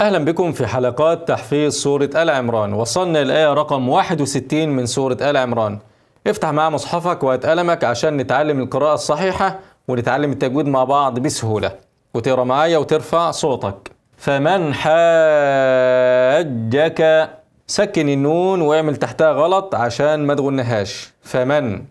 أهلا بكم في حلقات تحفيظ سورة آل عمران وصلنا الآية رقم 61 من سورة آل عمران افتح معايا مصحفك وهات قلمك عشان نتعلم القراءة الصحيحة ونتعلم التجويد مع بعض بسهولة وتقرا معايا وترفع صوتك فمن حاجك سكن النون واعمل تحتها غلط عشان ما تغنهاش فمن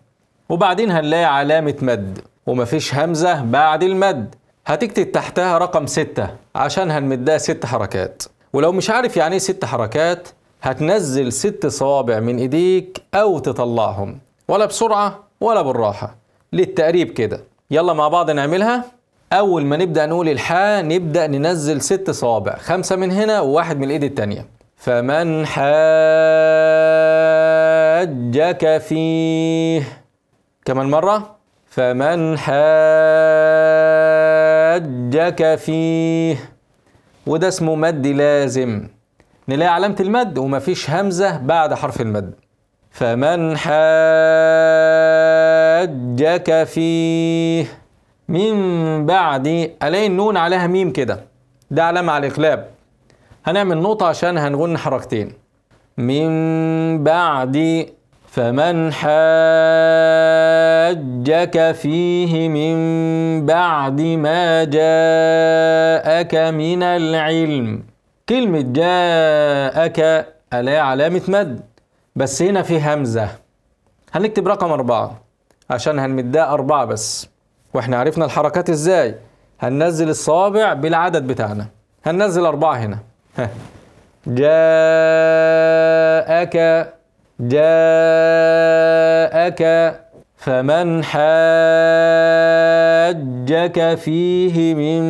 وبعدين هنلاقي علامة مد ومفيش همزة بعد المد هتكتب تحتها رقم ستة عشان هنمدها ست حركات ولو مش عارف يعني ايه ست حركات هتنزل ست صوابع من ايديك او تطلعهم ولا بسرعة ولا بالراحة للتقريب كده يلا مع بعض نعملها اول ما نبدأ نقول الحاء نبدأ ننزل ست صوابع خمسة من هنا وواحد من الايد التانية فمن حاجك فيه كمان مرة فمن حاجك حجك فيه وده اسمه مد لازم نلاقي علامة المد ومفيش همزة بعد حرف المد فمن حجك فيه من بعد الاقي النون عليها ميم كده ده علامة على الإقلاب هنعمل نقطة عشان هنغن حركتين من بعد فمن حاجك فيه من بعد ما جاءك من العلم كلمة جاءك ألا علامة مد بس هنا في همزة هنكتب رقم أربعة عشان هنمدها أربعة بس وإحنا عرفنا الحركات إزاي هننزل الصابع بالعدد بتاعنا هننزل أربعة هنا جاءك جاءك فمن حاجك فيه من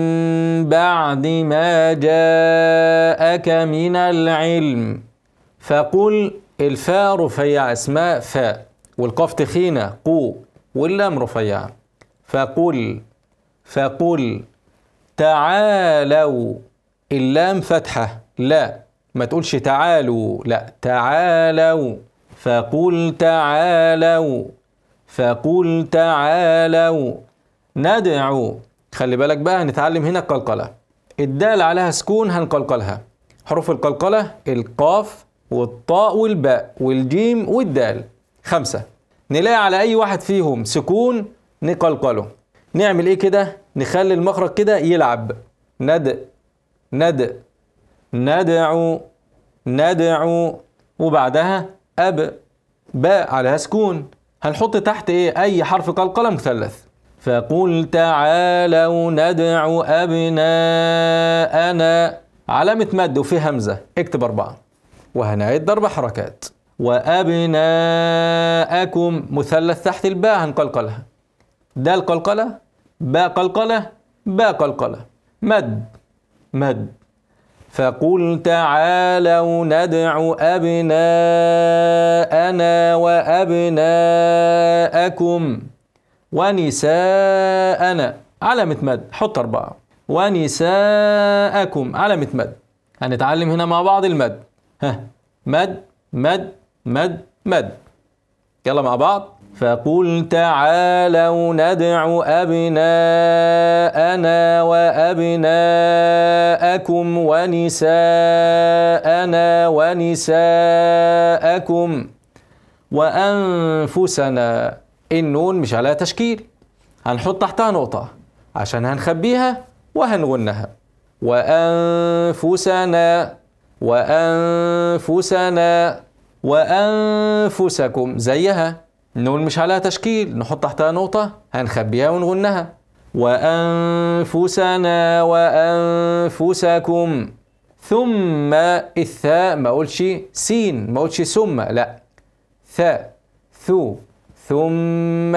بعد ما جاءك من العلم فقل الفاء رفيع اسماء فاء والقاف تخينة قو واللام رفيعة فقل فقل تعالوا اللام فتحة لا ما تقولش تعالوا لا تعالوا فقل تعالوا فقل تعالوا ندعو خلي بالك بقى هنتعلم هنا القلقلة الدال عليها سكون هنقلقلها حروف القلقلة القاف والطاء والباء والجيم والدال خمسة نلاقي على أي واحد فيهم سكون نقلقله نعمل إيه كده نخلي المخرج كده يلعب ند ند ندعو ندعو وبعدها اب باء عليها سكون هنحط تحت ايه اي حرف قلقله مثلث فقل تعالوا ندع أبناءنا علامة مد وفي همزة اكتب أربعة وهنعد أربع حركات وأبناءكم مثلث تحت الباء هنقلقلها دال قلقلة باء قلقلة باء قلقلة مد مد فقل تعالوا ندع أبناءنا وأبناءكم ونساءنا علامة مد حط أربعة ونساءكم علامة مد هنتعلم هنا مع بعض المد ها مد مد مد مد يلا مع بعض فقل تعالوا ندع أبناءنا وأبناءكم ونساءنا ونساءكم وأنفسنا النون مش على تشكيل هنحط تحتها نقطة عشان هنخبيها وهنغنها وأنفسنا وأنفسنا وأنفسكم زيها نقول مش عليها تشكيل نحط تحتها نقطة هنخبيها ونغنها وأنفسنا وأنفسكم ثم الثاء ما أقولش سين ما أقولش ثم لا ثاء ثو ثم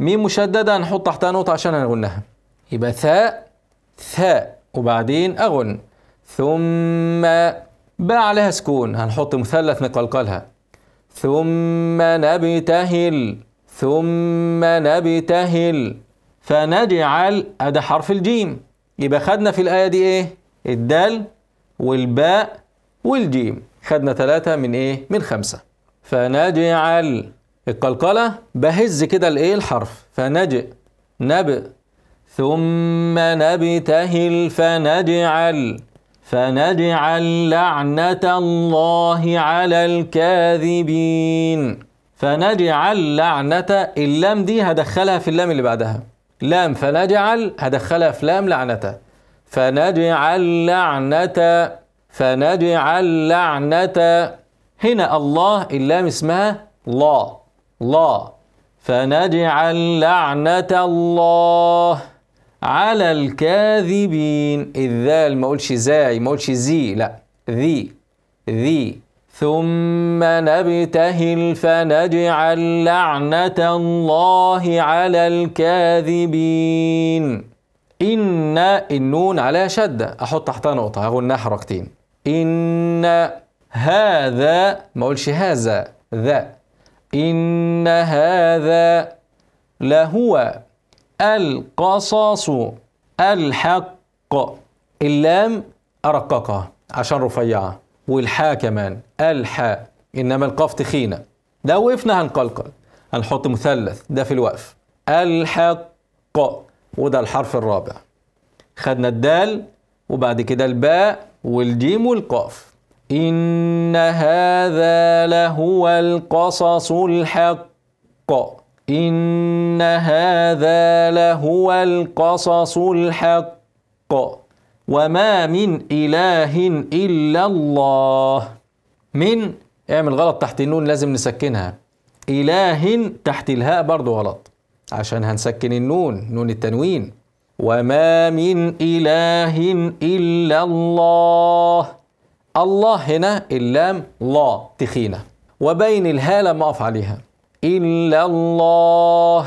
ميم مشددة هنحط تحتها نقطة عشان هنغنها يبقى ثاء ثاء وبعدين أغن ثم باء عليها سكون هنحط مثلث نقلقلها ثم نبتهل ثم نبتهل فنجعل ادي حرف الجيم يبقى خدنا في الايه دي ايه الدال والباء والجيم خدنا ثلاثة من ايه من خمسة فنجعل القلقلة بهز كده الايه الحرف فنجئ نبئ ثم نبتهل فنجعل فنجعل لعنة الله على الكاذبين فنجعل لعنة اللام دي هدخلها في اللام اللي بعدها لام فنجعل هدخلها في لام لعنة فنجعل لعنة فنجعل لعنة هنا الله اللام اسمها لا لا فنجعل لعنة الله على الكاذبين الذال ما اقولش زاي ما اقولش زي لا ذي ذي ثم نبتهل فنجعل لعنة الله على الكاذبين إن النون عليها شدة أحط تحتها نقطة أقول حركتين إن هذا ما أقولش هذا ذا إن هذا لهو القصص الحق اللام أرققها عشان رفيعة والحاء كمان الحاء إنما القاف تخينة لو وقفنا هنقلقل هنحط مثلث ده في الوقف الحق وده الحرف الرابع خدنا الدال وبعد كده الباء والجيم والقاف إن هذا لهو القصص الحق إن هذا لهو القصص الحق وما من إله إلا الله من اعمل غلط تحت النون لازم نسكنها إله تحت الهاء برضو غلط عشان هنسكن النون نون التنوين وما من إله إلا الله الله هنا اللام لا تخينة وبين الهاء لما أقف عليها إلا الله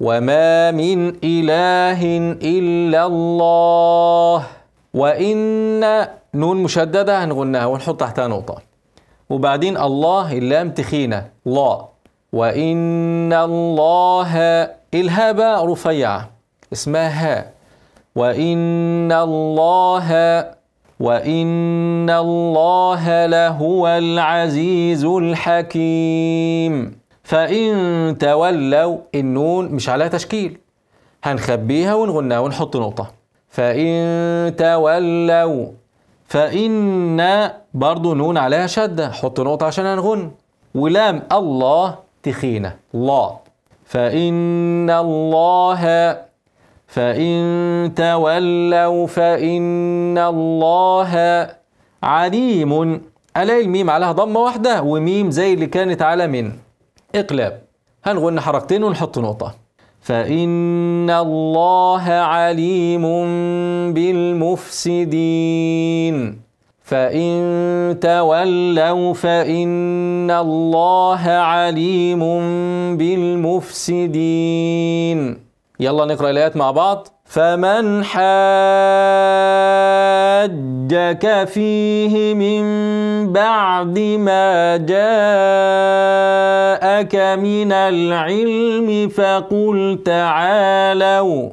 وما من إله إلا الله وإن نون مشددة هنغنها ونحط تحتها نقطة وبعدين الله اللام تخينة لا وإن الله الها باء رفيعة اسمها ها وإن الله وإن الله لهو العزيز الحكيم فإن تولوا النون مش عليها تشكيل هنخبيها ونغنها ونحط نقطة فإن تولوا فإن برضو نون عليها شدة حط نقطة عشان هنغن ولام الله تخينة الله فإن الله فإن تولوا فإن الله عليم ألاقي الميم عليها ضمة واحدة وميم زي اللي كانت على من اقلاب هنغن حركتين ونحط نقطة فإن الله عليم بالمفسدين فإن تولوا فإن الله عليم بالمفسدين يلا نقرأ الآيات مع بعض فمن حاد حجك فيه من بعد ما جاءك من العلم فقل تعالوا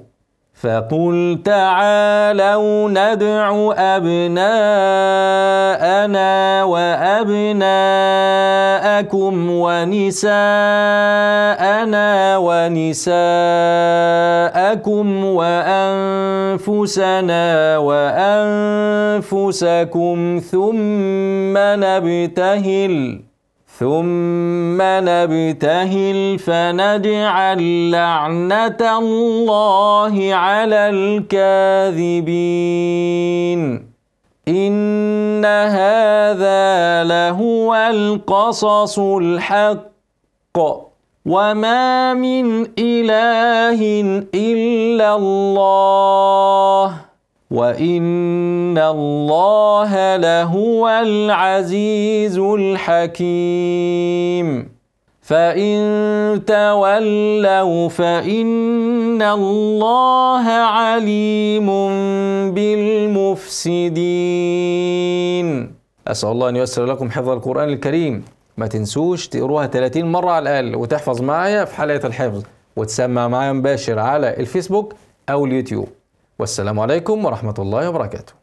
فقل تعالوا ندع أبناءنا وأبناء أبناءكم ونساءنا ونساءكم وأنفسنا وأنفسكم ثم نبتهل ثم نبتهل فنجعل لعنة الله على الكاذبين إن هذا لهو القصص الحق وما من إله إلا الله وإن الله لهو العزيز الحكيم فإن تولوا فإن الله عليم بالمفسدين أسأل الله أن ييسر لكم حفظ القرآن الكريم ما تنسوش تقروها 30 مرة على الأقل وتحفظ معايا في حلقة الحفظ وتسمع معايا مباشر على الفيسبوك أو اليوتيوب والسلام عليكم ورحمة الله وبركاته